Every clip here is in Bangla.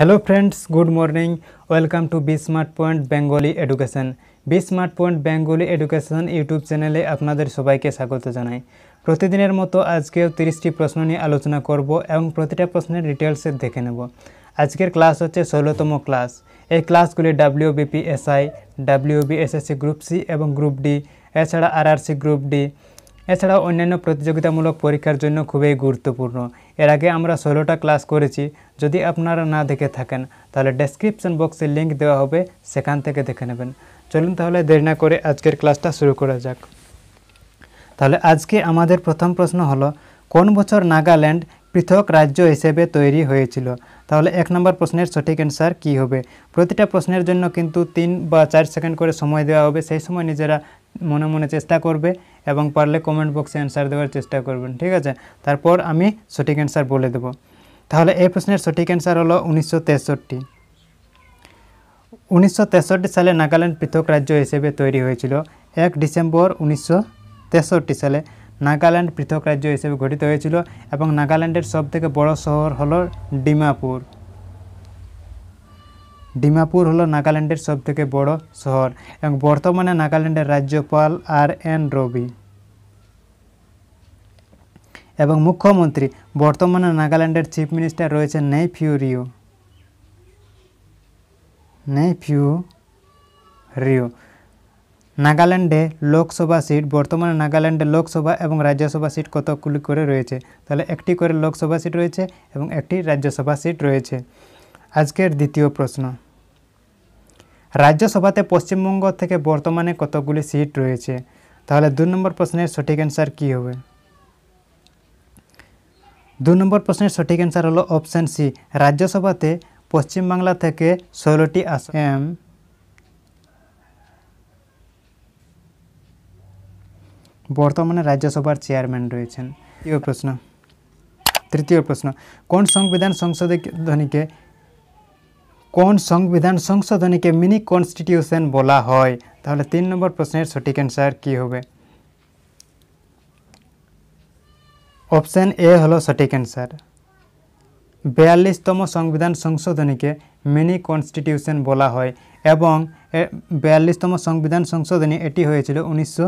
hello friends good morning welcome to B smart point Bengali education B smart point Bengali education YouTube চ্যানেলে আপনাদের সবাইকে স্বাগত জানাই প্রতিদিনের মতো আজকেও তিরিশটি প্রশ্ন নিয়ে আলোচনা করব এবং প্রতিটা প্রশ্নের ডিটেলসে দেখে নেব আজকের ক্লাস হচ্ছে ষোলোতম ক্লাস এই ক্লাসগুলি ডাব্লিউবিপিএসআই ডাব্লিউবিএসএসসি গ্রুপ সি এবং গ্রুপ ডি এছাড়া আরআরসি গ্রুপ ডি এছাড়া অন্যান্য প্রতিযোগিতামূলক পরীক্ষার জন্য খুবই গুরুত্বপূর্ণ এর আগে আমরা ষোলোটা ক্লাস করেছি যদি আপনারা না দেখে থাকেন তাহলে ডেসক্রিপশন বক্সে লিঙ্ক দেওয়া হবে সেখান থেকে দেখে নেবেন চলুন তাহলে দেরি না করে আজকের ক্লাসটা শুরু করা যাক তাহলে আজকে আমাদের প্রথম প্রশ্ন হলো কোন বছর নাগাল্যান্ড পৃথক রাজ্য হিসেবে তৈরি হয়েছিল তাহলে এক নম্বর প্রশ্নের সঠিক অ্যান্সার কী হবে প্রতিটা প্রশ্নের জন্য কিন্তু তিন বা চার সেকেন্ড করে সময় দেওয়া হবে সেই সময় নিজেরা মনে মনে চেষ্টা করবে এবং পারলে কমেন্ট বক্সে অ্যান্সার দেওয়ার চেষ্টা করবেন ঠিক আছে তারপর আমি সঠিক অ্যান্সার বলে দেব তাহলে এই প্রশ্নের সঠিক অ্যান্সার হলো উনিশশো তেষট্টি উনিশশো সালে নাগাল্যান্ড পৃথক রাজ্য হিসেবে তৈরি হয়েছিল এক ডিসেম্বর উনিশশো সালে নাগাল্যান্ড পৃথক রাজ্য হিসেবে গঠিত হয়েছিল এবং নাগাল্যান্ডের সবথেকে বড় শহর হলো ডিমাপুর ডিমাপুর হলো নাগাল্যান্ডের সবথেকে বড় শহর এবং বর্তমানে নাগাল্যান্ডের রাজ্যপাল আর এন রবি এবং মুখ্যমন্ত্রী বর্তমানে নাগাল্যান্ডের চিফ মিনিস্টার রয়েছেন নেই ফিউ রিও নেই ফিউ রিও নাগাল্যান্ডে লোকসভা সিট বর্তমানে নাগাল্যান্ডে লোকসভা এবং রাজ্যসভা সিট কতগুলি করে রয়েছে তাহলে একটি করে লোকসভা সিট রয়েছে এবং একটি রাজ্যসভা সিট রয়েছে আজকের দ্বিতীয় প্রশ্ন রাজ্যসভাতে পশ্চিমবঙ্গ থেকে বর্তমানে কতগুলি সিট রয়েছে তাহলে দু নম্বর প্রশ্নের সঠিক অ্যান্সার কী হবে দু নম্বর প্রশ্নের সঠিক অ্যান্সার হলো অপশান সি রাজ্যসভাতে পশ্চিমবাংলা থেকে ষোলোটি আস এম বর্তমানে রাজ্যসভার চেয়ারম্যান রয়েছেন তৃতীয় প্রশ্ন তৃতীয় প্রশ্ন কোন সংবিধান সংশোধনীকে কোন সংবিধান সংশোধনীকে মিনি কনস্টিটিউশন বলা হয় তাহলে তিন নম্বর প্রশ্নের সঠিক অ্যান্সার কী হবে অপশন এ হল সঠিক অ্যান্সার বিয়াল্লিশতম সংবিধান সংশোধনীকে মিনি কনস্টিটিউশন বলা হয় এবং বিয়াল্লিশতম সংবিধান সংশোধনী এটি হয়েছিল উনিশশো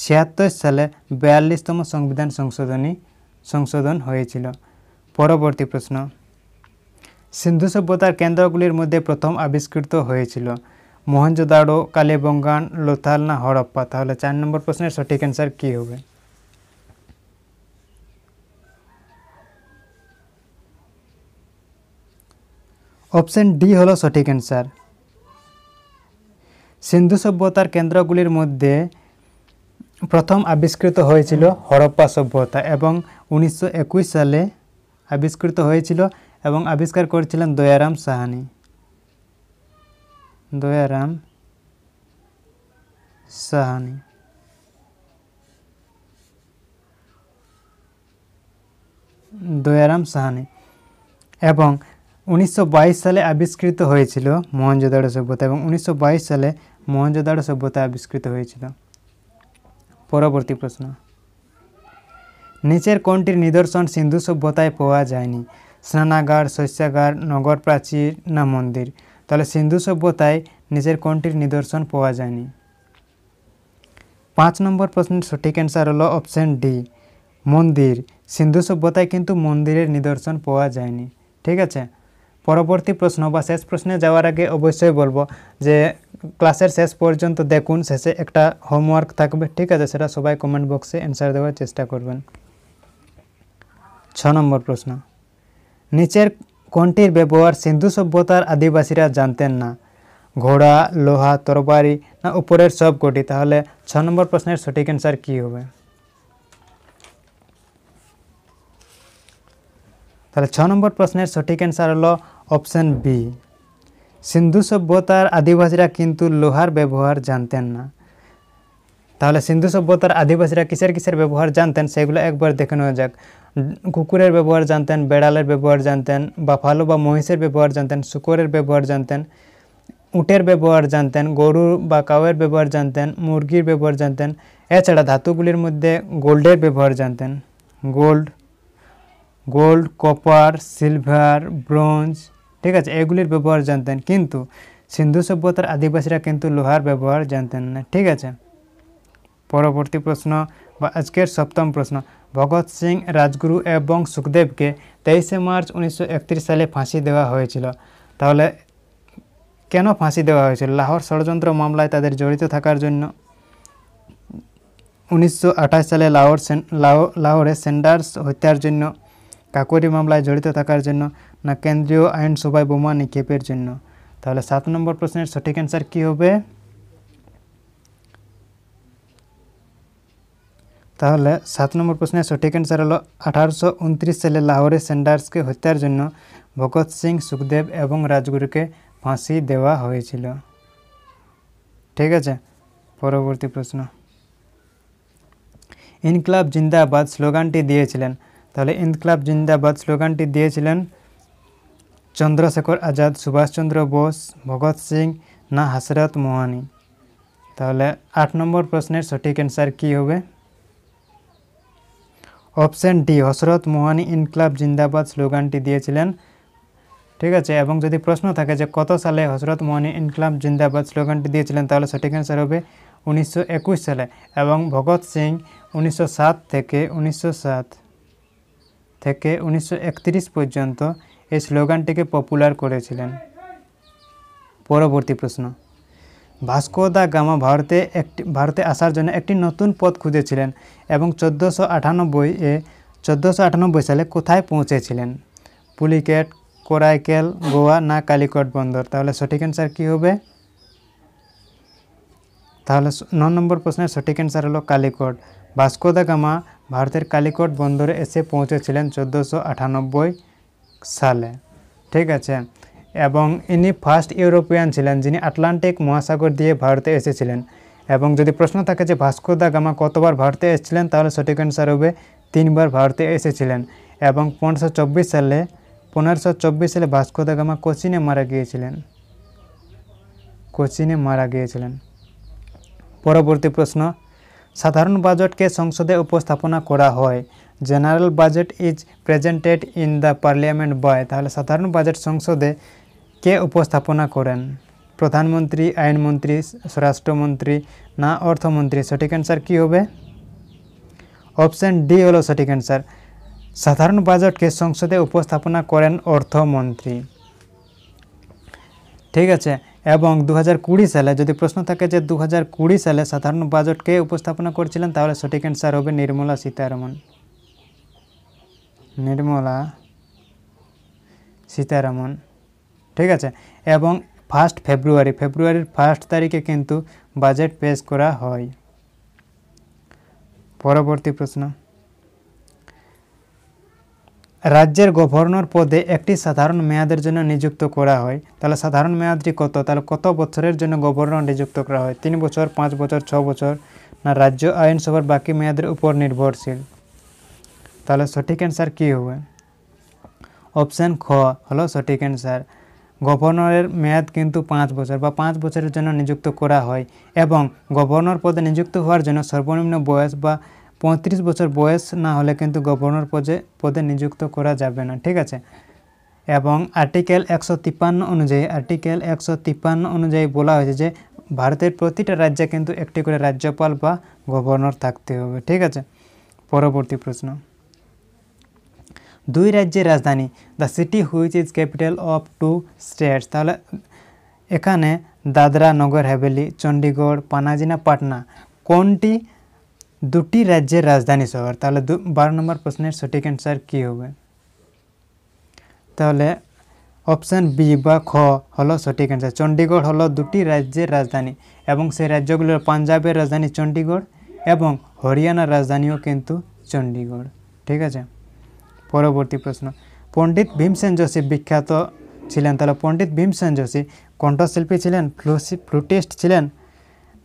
ছিয়াত্তর সালে বিয়াল্লিশতম সংবিধান সংশোধনী সংশোধন হয়েছিল পরবর্তী প্রশ্ন সিন্ধু সভ্যতার কেন্দ্রগুলির মধ্যে প্রথম আবিষ্কৃত হয়েছিল কালীবঙ্গান লোথাল না হরপ্পা তাহলে চার নম্বর প্রশ্নের সঠিক অ্যান্সার কী হবে অপশন ডি হলো সঠিক অ্যান্সার সিন্ধু সভ্যতার কেন্দ্রগুলির মধ্যে প্রথম আবিষ্কৃত হয়েছিল হরপ্পা সভ্যতা এবং উনিশশো সালে আবিষ্কৃত হয়েছিল এবং আবিষ্কার করেছিলেন দয়ারাম সাহানি দয়ারাম সাহানি দয়ারাম সাহানি এবং উনিশশো সালে আবিষ্কৃত হয়েছিল মোহনজোদাড়ো সভ্যতা এবং উনিশশো সালে মোহনজোদাড়ো সভ্যতা আবিষ্কৃত হয়েছিল পরবর্তী প্রশ্ন নিচের কোনটির নিদর্শন সিন্ধু সভ্যতায় পাওয়া যায়নি স্নানাগার শস্যাগার নগর প্রাচীর না মন্দির তাহলে সিন্ধু সভ্যতায় নিচের কোনটির নিদর্শন পাওয়া যায়নি পাঁচ নম্বর প্রশ্নের সঠিক অ্যান্সার হলো অপশন ডি মন্দির সিন্ধু সভ্যতায় কিন্তু মন্দিরের নিদর্শন পাওয়া যায়নি ঠিক আছে পরবর্তী প্রশ্ন বা শেষ প্রশ্নে যাওয়ার আগে অবশ্যই বলবো যে ক্লাসের শেষ পর্যন্ত দেখুন শেষে একটা হোমওয়ার্ক থাকবে ঠিক আছে সেটা সবাই কমেন্ট বক্সে অ্যান্সার দেওয়ার চেষ্টা করবেন ছ নম্বর প্রশ্ন নিচের কোনটির ব্যবহার সিন্ধু সভ্যতার আদিবাসীরা জানতেন না ঘোড়া লোহা তরবারি না উপরের সব কোটি তাহলে ছ নম্বর প্রশ্নের সঠিক অ্যান্সার কী হবে তাহলে ছ নম্বর প্রশ্নের সঠিক অ্যান্সার হলো অপশান বি সিন্ধু সভ্যতার আদিবাসীরা কিন্তু লোহার ব্যবহার জানতেন না তাহলে সিন্ধু সভ্যতার আদিবাসীরা কিসের কিসের ব্যবহার জানতেন সেগুলো একবার দেখে নেওয়া যাক কুকুরের ব্যবহার জানতেন বেড়ালের ব্যবহার জানতেন বা ফালো বা মহিষের ব্যবহার জানতেন শুকরের ব্যবহার জানতেন উটের ব্যবহার জানতেন গরু বা কাউয়ের ব্যবহার জানতেন মুরগির ব্যবহার জানতেন এছাড়া ধাতুগুলির মধ্যে গোল্ডের ব্যবহার জানতেন gold gold copper silver bronze ঠিক আছে এগুলির ব্যবহার জানতেন কিন্তু সিন্ধু সভ্যতার আদিবাসীরা কিন্তু লোহার ব্যবহার জানতেন না ঠিক আছে পরবর্তী প্রশ্ন বা আজকের সপ্তম প্রশ্ন ভগৎ সিং রাজগুরু এবং সুখদেবকে তেইশে মার্চ উনিশশো সালে ফাঁসি দেওয়া হয়েছিল তাহলে কেন ফাঁসি দেওয়া হয়েছিল লাহোর ষড়যন্ত্র মামলায় তাদের জড়িত থাকার জন্য উনিশশো সালে লাহোর লাহোরে সেন্ডার্স হত্যার জন্য কাকুরি মামলায় জড়িত থাকার জন্য না কেন্দ্রীয় আইনসভায় বোমা নিক্ষেপের জন্য তাহলে সাত নম্বর প্রশ্নের সঠিক অ্যান্সার কী হবে তাহলে সাত নম্বর প্রশ্নের সঠিক অ্যান্সার হলো আঠারোশো সালে লাহোরে সেন্ডার্সকে হত্যার জন্য ভগৎ সিং সুখদেব এবং রাজগুরুকে ফাঁসি দেওয়া হয়েছিল ঠিক আছে পরবর্তী প্রশ্ন ইনকলাব জিন্দাবাদ স্লোগানটি দিয়েছিলেন তাহলে ইনকলাব জিন্দাবাদ স্লোগানটি দিয়েছিলেন চন্দ্রশেখর আজাদ সুভাষচন্দ্র বোস ভগৎ সিং না হাসরত মোহানি তাহলে আট নম্বর প্রশ্নের সঠিক অ্যান্সার কী হবে অপশান ডি হসরত মোহানি ইনকলাব জিন্দাবাদ স্লোগানটি দিয়েছিলেন ঠিক আছে এবং যদি প্রশ্ন থাকে যে কত সালে হসরত মোহানি ইনকলাব জিন্দাবাদ স্লোগানটি দিয়েছিলেন তাহলে সঠিক অ্যান্সার হবে উনিশশো সালে এবং ভগৎ সিং উনিশশো থেকে উনিশশো থেকে উনিশশো পর্যন্ত এই স্লোগানটিকে পপুলার করেছিলেন পরবর্তী প্রশ্ন ভাস্কো দা গামা ভারতে একটি ভারতে আসার জন্য একটি নতুন পথ খুঁজেছিলেন এবং চোদ্দোশো আটানব্বই এ চোদ্দোশো আটানব্বই সালে কোথায় পৌঁছেছিলেন পুলিকেট কোরাইকেল গোয়া না কালিকট বন্দর তাহলে সঠিক অ্যান্সার কী হবে তাহলে ন নম্বর প্রশ্নের সঠিক অ্যান্সার হলো কালিকট ভাস্কো দা গামা ভারতের কালিকট বন্দরে এসে পৌঁছেছিলেন চোদ্দোশো আটানব্বই সালে ঠিক আছে এবং ইনি ফার্স্ট ইউরোপিয়ান ছিলেন যিনি আটলান্টিক মহাসাগর দিয়ে ভারতে এসেছিলেন এবং যদি প্রশ্ন থাকে যে ভাস্কো দা গামা কতবার ভারতে এসেছিলেন তাহলে সঠিক অ্যান্সার হবে তিনবার ভারতে এসেছিলেন এবং পনেরোশো সালে পনেরোশো সালে ভাস্কো দা গামা কোচিনে মারা গিয়েছিলেন কোচিনে মারা গিয়েছিলেন পরবর্তী প্রশ্ন সাধারণ বাজেটকে সংসদে উপস্থাপনা করা হয় general budget is presented in the parliament বয় তাহলে সাধারণ বাজেট সংসদে কে উপস্থাপনা করেন প্রধানমন্ত্রী আইনমন্ত্রী স্বরাষ্ট্রমন্ত্রী না অর্থমন্ত্রী সঠিক অ্যান্সার কী হবে অপশান ডি হলো সঠিক অ্যান্সার সাধারণ বাজেটকে সংসদে উপস্থাপনা করেন অর্থমন্ত্রী ঠিক আছে এবং দু সালে যদি প্রশ্ন থাকে যে দু সালে সাধারণ বাজেটকে উপস্থাপনা করেছিলেন তাহলে সঠিক অ্যান্সার হবে নির্মলা সীতারমন নির্মলা সীতারামন ঠিক আছে এবং ফার্স্ট ফেব্রুয়ারি ফেব্রুয়ারির ফার্স্ট তারিখে কিন্তু বাজেট পেশ করা হয় পরবর্তী প্রশ্ন রাজ্যের গভর্নর পদে একটি সাধারণ মেয়াদের জন্য নিযুক্ত করা হয় তাহলে সাধারণ মেয়াদটি কত তাহলে কত বছরের জন্য গভর্নর নিযুক্ত করা হয় তিন বছর পাঁচ বছর ছ বছর না রাজ্য আইনসভার বাকি মেয়াদের উপর নির্ভরশীল তাহলে সঠিক অ্যান্সার কী হবে অপশান খ হলো সঠিক অ্যান্সার গভর্নরের মেয়াদ কিন্তু পাঁচ বছর বা পাঁচ বছরের জন্য নিযুক্ত করা হয় এবং গভর্নর পদে নিযুক্ত হওয়ার জন্য সর্বনিম্ন বয়স বা পঁয়ত্রিশ বছর বয়স না হলে কিন্তু গভর্নর পদে পদে নিযুক্ত করা যাবে না ঠিক আছে এবং আর্টিকেল একশো তিপ্পান্ন অনুযায়ী আর্টিকেল একশো তিপ্পান্ন অনুযায়ী বলা হয়েছে যে ভারতের প্রতিটা রাজ্যে কিন্তু একটি করে রাজ্যপাল বা গভর্নর থাকতে হবে ঠিক আছে পরবর্তী প্রশ্ন দুই রাজ্যের রাজধানী the city which is capital of two states তাহলে এখানে দাদরা নগর হ্যাভেলি চণ্ডীগড় পানাজিনা পাটনা কোনটি দুটি রাজ্যের রাজধানী শহর তাহলে বারো নম্বর প্রশ্নের সঠিক অ্যান্সার কী হবে তাহলে অপশান বি বা খ হলো সঠিক অ্যান্সার চণ্ডীগড় হলো দুটি রাজ্যের রাজধানী এবং সেই রাজ্যগুলোর পাঞ্জাবের রাজধানী চণ্ডীগড় এবং হরিয়ানার রাজধানীও কিন্তু চণ্ডীগড় ঠিক আছে পরবর্তী প্রশ্ন পণ্ডিত ভীমসেন যোশী বিখ্যাত ছিলেন তাহলে পণ্ডিত ভীমসেন যোশী কণ্ঠশিল্পী ছিলেন ফ্লুটিস্ট ছিলেন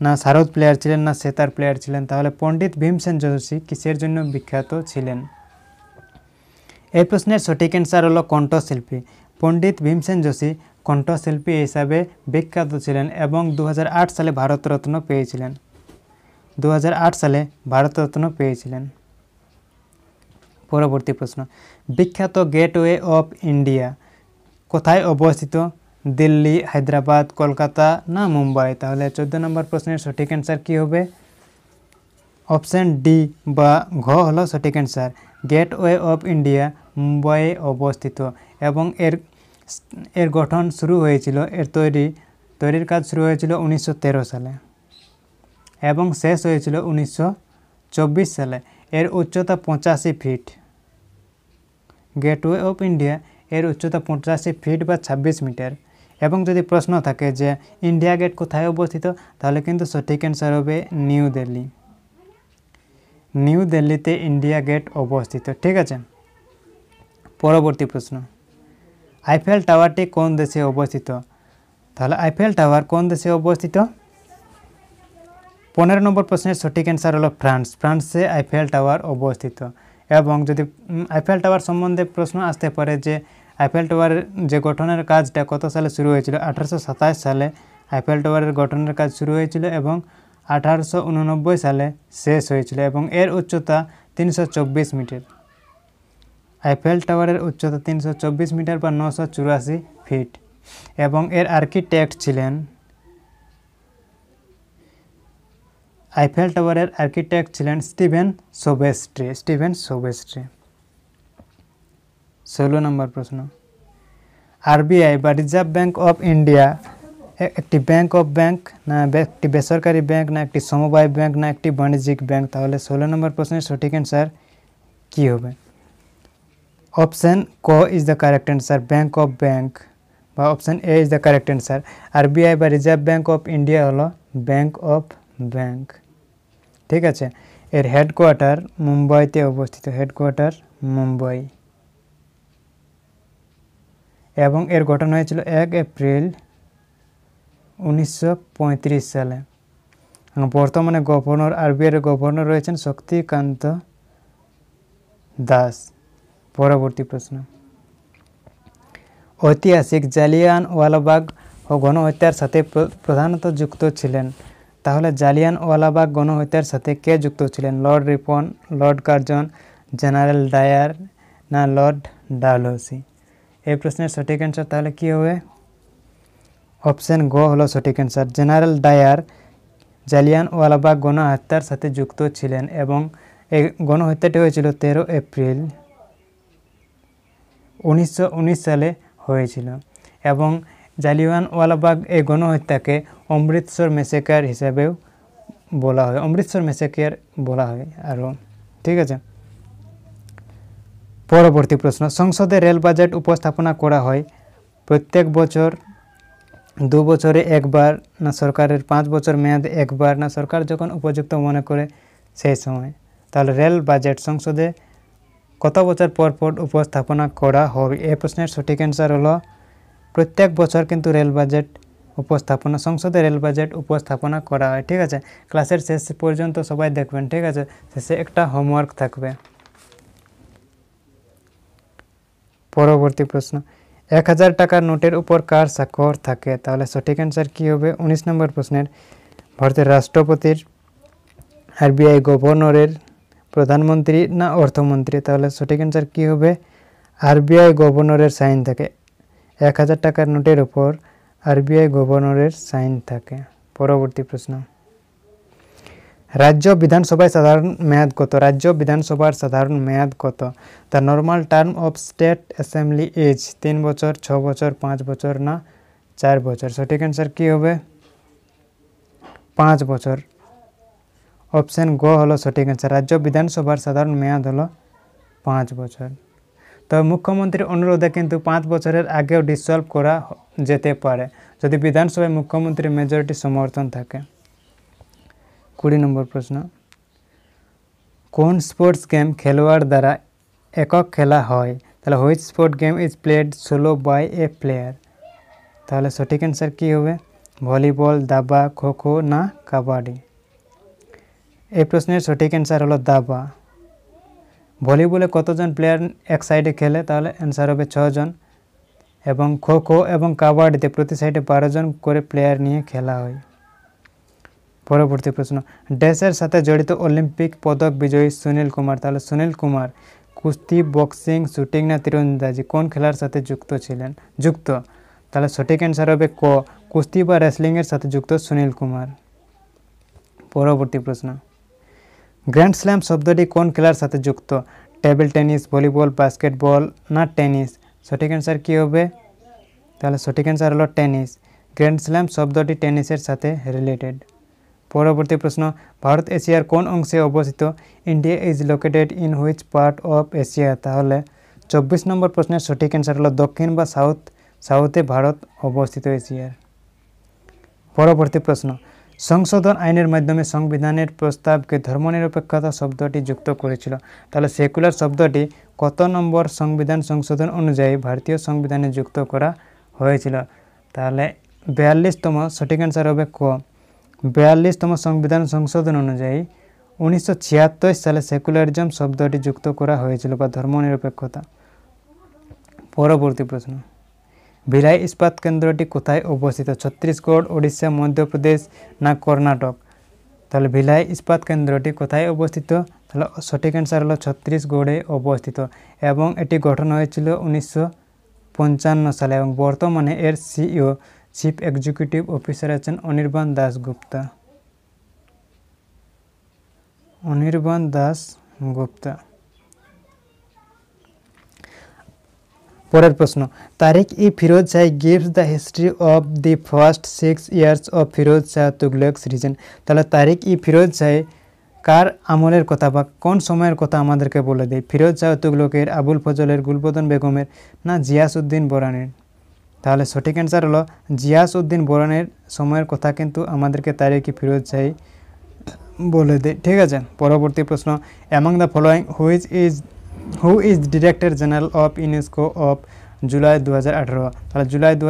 না শারদ প্লেয়ার ছিলেন না সেতার প্লেয়ার ছিলেন তাহলে পণ্ডিত ভীমসেন যোশী কিসের জন্য বিখ্যাত ছিলেন এই প্রশ্নের সঠিক অ্যান্সার হলো কণ্ঠশিল্পী পণ্ডিত ভীমসেন যোশী কণ্ঠশিল্পী হিসাবে বিখ্যাত ছিলেন এবং দু সালে ভারতরত্ন পেয়েছিলেন দু সালে ভারতরত্ন পেয়েছিলেন পরবর্তী প্রশ্ন বিখ্যাত গেটওয়ে অফ ইন্ডিয়া কোথায় অবস্থিত দিল্লি হায়দ্রাবাদ কলকাতা না মুম্বাই তাহলে চোদ্দো নম্বর প্রশ্নের সঠিক অ্যান্সার কী হবে অপশান ডি বা ঘ হল সঠিক অ্যান্সার গেটওয়ে অফ ইন্ডিয়া মুম্বাইয়ে অবস্থিত এবং এর এর গঠন শুরু হয়েছিল এর তৈরি তৈরির কাজ শুরু হয়েছিল উনিশশো সালে এবং শেষ হয়েছিল উনিশশো সালে এর উচ্চতা পঁচাশি ফিট গেটওয়ে অফ ইন্ডিয়া এর উচ্চতা পঁচাশি ফিট বা ছাব্বিশ মিটার এবং যদি প্রশ্ন থাকে যে ইন্ডিয়া গেট কোথায় অবস্থিত তাহলে কিন্তু সঠিক অ্যান্সার হবে নিউ দিল্লি নিউ দিল্লিতে ইন্ডিয়া গেট অবস্থিত ঠিক আছে পরবর্তী প্রশ্ন আইফেল টাওয়ারটি কোন দেশে অবস্থিত তাহলে আইফেল টাওয়ার কোন দেশে অবস্থিত পনেরো নম্বর প্রশ্নের সঠিক অ্যান্সার হলো ফ্রান্স ফ্রান্সে আইফেল টাওয়ার অবস্থিত এবং যদি আইফেল টাওয়ার সম্বন্ধে প্রশ্ন আসতে পারে যে আইফেল টাওয়ারের যে গঠনের কাজটা কত সালে শুরু হয়েছিল আঠারোশো সালে আইফেল টাওয়ারের গঠনের কাজ শুরু হয়েছিল এবং আঠারোশো সালে শেষ হয়েছিল এবং এর উচ্চতা তিনশো মিটার আইফেল টাওয়ারের উচ্চতা তিনশো মিটার বা নশো ফিট এবং এর আর্কিটেক্ট ছিলেন আইফেল টাওয়ারের আর্কিটেক্ট ছিলেন স্টিভেন সোবেস্ট্রি স্টিভেন সোবেস্ট্রি ষোলো নম্বর প্রশ্ন আরবিআই বা রিজার্ভ ব্যাঙ্ক অফ ইন্ডিয়া একটি ব্যাঙ্ক অফ ব্যাঙ্ক না একটি বেসরকারি ব্যাঙ্ক না একটি সমবায় ব্যাঙ্ক না একটি বাণিজ্যিক ব্যাঙ্ক তাহলে ষোলো নম্বর প্রশ্নের সঠিক অ্যান্সার কী হবে অপশান ক is the correct answer bank of bank বা option A is the correct answer RBI বা রিজার্ভ ব্যাঙ্ক অফ ইন্ডিয়া হলো ব্যাঙ্ক অফ ব্যাঙ্ক ঠিক আছে এর হেডকোয়ার্টার মুম্বাইতে অবস্থিত হেডকোয়ার্টার মুম্বাই এবং এর গঠন হয়েছিল এক এপ্রিল উনিশশো সালে বর্তমানে গভর্নর আরবিআইয়ের গভর্নর রয়েছেন শক্তিকান্ত দাস পরবর্তী প্রশ্ন ঐতিহাসিক জালিয়ান ওয়ালাবাগ ও গণহত্যার সাথে প্রধানত যুক্ত ছিলেন তাহলে জালিয়ানওয়ালাবাগ গণহত্যার সাথে কে যুক্ত ছিলেন lord Ripon lord Curzon general Dyer না লর্ড ডালহসি এই প্রশ্নের সঠিক অ্যান্সার তাহলে কী হবে অপশন গ হলো সঠিক অ্যান্সার জেনারেল ডায়ার জালিয়ানওয়ালাবাগ গণহত্যার সাথে যুক্ত ছিলেন এবং এই গণহত্যাটি হয়েছিল তেরো এপ্রিল উনিশশো সালে হয়েছিল এবং জালিওয়ানওয়ালাবাগ এই গণহত্যাকে অমৃতসর মেসেকার হিসাবেও বলা হয় অমৃতসর মেসেকার বলা হয় আরও ঠিক আছে পরবর্তী প্রশ্ন সংসদে রেল বাজেট উপস্থাপনা করা হয় প্রত্যেক বছর দু বছরে একবার না সরকারের পাঁচ বছর মেয়াদে একবার না সরকার যখন উপযুক্ত মনে করে সেই সময় তাহলে রেল বাজেট সংসদে কত বছর পর পর উপস্থাপনা করা হবে এ প্রশ্নের সঠিক অ্যান্সার হলো প্রত্যেক বছর কিন্তু রেল বাজেট উপস্থাপনা সংসদে রেল বাজেট উপস্থাপনা করা হয় ঠিক আছে ক্লাসের শেষ পর্যন্ত সবাই দেখবেন ঠিক আছে শেষে একটা হোমওয়ার্ক থাকবে পরবর্তী প্রশ্ন এক হাজার টাকার নোটের উপর কার স্বাক্ষর থাকে তাহলে সঠিক অ্যান্সার কী হবে উনিশ নম্বর প্রশ্নের ভারতের রাষ্ট্রপতির আরবিআই গভর্নরের প্রধানমন্ত্রী না অর্থমন্ত্রী তাহলে সঠিক অ্যান্সার কী হবে আরবিআই গভর্নরের সাইন থাকে এক হাজার টাকার নোটের ওপর আরবিআই গভর্নরের সাইন থাকে পরবর্তী প্রশ্ন রাজ্য বিধানসভায় সাধারণ মেয়াদ কত রাজ্য বিধানসভার সাধারণ মেয়াদ কত the normal term of state assembly is তিন বছর ছ বছর পাঁচ বছর না চার বছর সঠিক অ্যান্সার কী হবে পাঁচ বছর অপশান গ হলো সঠিক অ্যান্সার রাজ্য বিধানসভার সাধারণ মেয়াদ হলো পাঁচ বছর তবে মুখ্যমন্ত্রীর অনুরোধে কিন্তু পাঁচ বছরের আগেও ডিসলভ করা যেতে পারে যদি বিধানসভায় মুখ্যমন্ত্রীর মেজরিটি সমর্থন থাকে কুড়ি নম্বর প্রশ্ন কোন স্পোর্টস গেম খেলোয়াড় দ্বারা একক খেলা হয় তাহলে which sport game is played solo by a player তাহলে সঠিক অ্যান্সার কী হবে ভলিবল দাবা খো খো না কাবাডি এই প্রশ্নের সঠিক অ্যান্সার হলো দাবা ভলিবলে কতজন প্লেয়ার এক সাইডে খেলে তাহলে অ্যান্সার হবে ছজন এবং খো খো এবং কাবাডিতে প্রতি সাইডে বারোজন করে প্লেয়ার নিয়ে খেলা হয় পরবর্তী প্রশ্ন ড্যাশের সাথে জড়িত অলিম্পিক পদক বিজয়ী সুনীল কুমার তাহলে সুনীল কুমার কুস্তি বক্সিং শুটিং না তীরন্দাজি কোন খেলার সাথে যুক্ত ছিলেন যুক্ত তাহলে সঠিক অ্যান্সার হবে ক কুস্তি বা রেসলিংয়ের সাথে যুক্ত সুনীল কুমার পরবর্তী প্রশ্ন গ্র্যান্ড স্ল্যাম শব্দটি কোন খেলার সাথে যুক্ত টেবিল টেনিস ভলিবল বাস্কেটবল না টেনিস সঠিক অ্যান্সার কী হবে তাহলে সঠিক অ্যান্সার হলো টেনিস গ্র্যান্ড স্ল্যাম শব্দটি টেনিসের সাথে রিলেটেড পরবর্তী প্রশ্ন ভারত এশিয়ার কোন অংশে অবস্থিত India is located in which part of Asia তাহলে চব্বিশ নম্বর প্রশ্নের সঠিক অ্যান্সার হলো দক্ষিণ বা সাউথ সাউথে ভারত অবস্থিত এশিয়ার পরবর্তী প্রশ্ন সংশোধন আইনের মাধ্যমে সংবিধানের প্রস্তাবকে ধর্মনিরপেক্ষতা শব্দটি যুক্ত করেছিল তাহলে সেকুলার শব্দটি কত নম্বর সংবিধান সংশোধন অনুযায়ী ভারতীয় সংবিধানে যুক্ত করা হয়েছিল তাহলে বিয়াল্লিশতম সঠিক অ্যান্সার হবে ক বিয়াল্লিশতম সংবিধান সংশোধন অনুযায়ী উনিশশো সালে সেকুলারিজম শব্দটি যুক্ত করা হয়েছিল বা ধর্মনিরপেক্ষতা পরবর্তী প্রশ্ন ভিলাই ইস্পাত কেন্দ্রটি কোথায় অবস্থিত ছত্তিশগড় ওড়িশা মধ্যপ্রদেশ না কর্ণাটক তাহলে ভিলাই ইস্পাত কেন্দ্রটি কোথায় অবস্থিত তাহলে সঠিক অ্যান্সার হলো ছত্তিশগড়ে অবস্থিত এবং এটি গঠন হয়েছিল উনিশশো সালে এবং বর্তমানে এর সিইও চিফ এক্সিকিউটিভ অফিসার আছেন অনির্বাণ দাসগুপ্তা অনির্বাণ দাস গুপ্তা পরের প্রশ্ন Tarikh i Firoz Shah gives the history of the first six years of Firoz Shah Tughlaq reign তাহলে তারিক ই ফিরোজ শাহ কার আমলের কথা বা কোন সময়ের কথা আমাদেরকে বলে দেয় ফিরোজ শাহ তুগলকের আবুল ফজলের গুলবদন বেগমের না উদ্দিন বোরানের তাহলে সঠিক অ্যান্সার হলো উদ্দিন বোরানের সময়ের কথা কিন্তু আমাদেরকে তারিক ই ফিরোজ শাহ বলে দেয় ঠিক আছে পরবর্তী প্রশ্ন among the following which is who is director general of UNESCO of July দু তাহলে জুলাই দু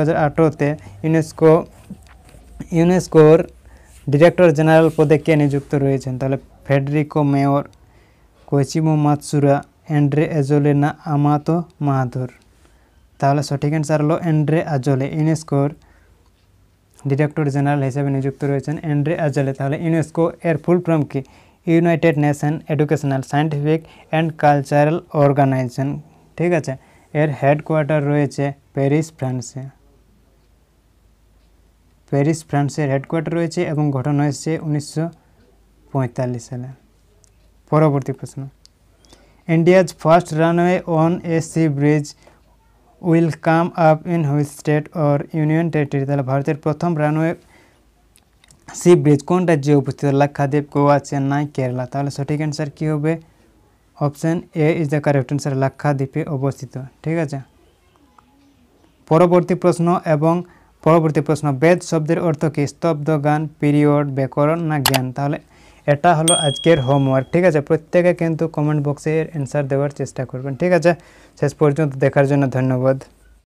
তে ইউনেস্কো ইউনেস্কোর ডিরেক্টর জেনারেল পদে কে নিযুক্ত রয়েছেন তাহলে Federico Mayor Koichiro Matsuura Audrey Azoulay Amadou Mahtar তাহলে সঠিক অ্যান্সার হলো অ্যান্ড্রে আজলে ইউনেস্কোর ডিরেক্টর জেনারেল হিসেবে নিযুক্ত রয়েছেন অ্যান্ড্রে আজলে তাহলে ইউনেস্কো এর ফুল ফর্ম কি United Nation Educational Scientific and Cultural Organisation ঠিক আছে এর হেডকোয়ার্টার রয়েছে প্যারিস ফ্রান্সে প্যারিস ফ্রান্সের হেডকোয়ার্টার রয়েছে এবং গঠন হয়েছে উনিশশো সালে পরবর্তী প্রশ্ন India's first runway on a sea bridge will come up in which state or union territory তাহলে ভারতের প্রথম রানওয়ে সি ব্রিজ কোন রাজ্যে উপস্থিত লাক্ষাদ্বীপ গোয়া চেন্নাই কেরালা তাহলে সঠিক অ্যান্সার কী হবে option A is the correct answer লাক্ষাদ্বীপে অবস্থিত ঠিক আছে পরবর্তী প্রশ্ন এবং পরবর্তী প্রশ্ন বেদ শব্দের অর্থ কি স্তব্ধ গান পিরিয়ড ব্যাকরণ না জ্ঞান তাহলে এটা হলো আজকের হোমওয়ার্ক ঠিক আছে প্রত্যেকে কিন্তু কমেন্ট বক্সে এর অ্যান্সার দেওয়ার চেষ্টা করবেন ঠিক আছে শেষ পর্যন্ত দেখার জন্য ধন্যবাদ